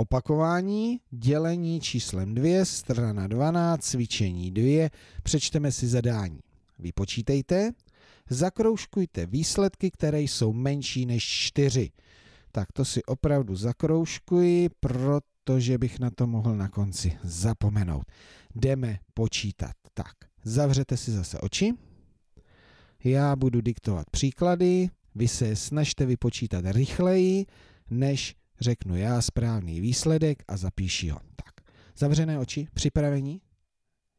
Opakování, dělení číslem 2, strana 12, cvičení 2, přečteme si zadání. Vypočítejte, zakroužkujte výsledky, které jsou menší než 4. Tak to si opravdu zakroužkuji, protože bych na to mohl na konci zapomenout. Jdeme počítat. Tak, zavřete si zase oči. Já budu diktovat příklady, vy se snažte vypočítat rychleji, než Řeknu já správný výsledek a zapíši ho. Tak, zavřené oči, připravení?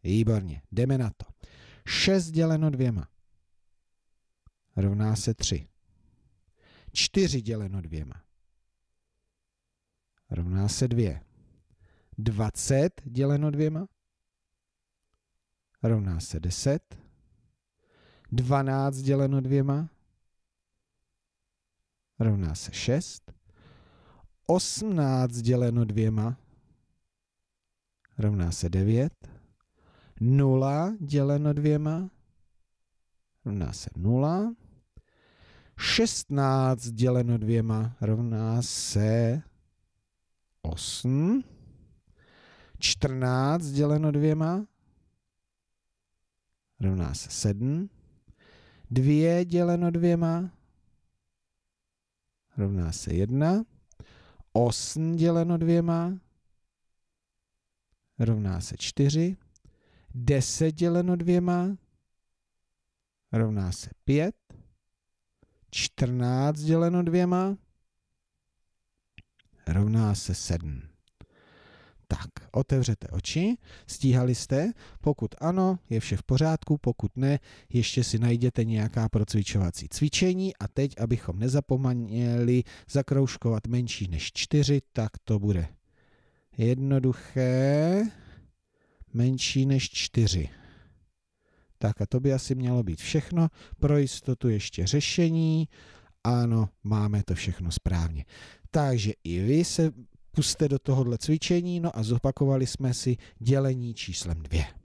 Výborně, jdeme na to. 6 děleno dvěma rovná se 3. 4 děleno dvěma rovná se 2. 20 děleno dvěma rovná se 10. 12 děleno dvěma rovná se 6. 18 děleno dvěma rovná se 9. 0 děleno dvěma rovná se 0. 16 děleno dvěma rovná se 8. 14 děleno dvěma rovná se 7. 2 děleno dvěma rovná se 1. 8 děleno dvěma rovná se 4. 10 děleno dvěma rovná se 5. 14 děleno dvěma rovná se 7 tak, otevřete oči, stíhali jste, pokud ano, je vše v pořádku, pokud ne, ještě si najděte nějaká procvičovací cvičení a teď, abychom nezapomněli zakrouškovat menší než čtyři, tak to bude jednoduché, menší než čtyři. Tak a to by asi mělo být všechno, pro jistotu ještě řešení, ano, máme to všechno správně. Takže i vy se puste do tohohle cvičení, no a zopakovali jsme si dělení číslem dvě.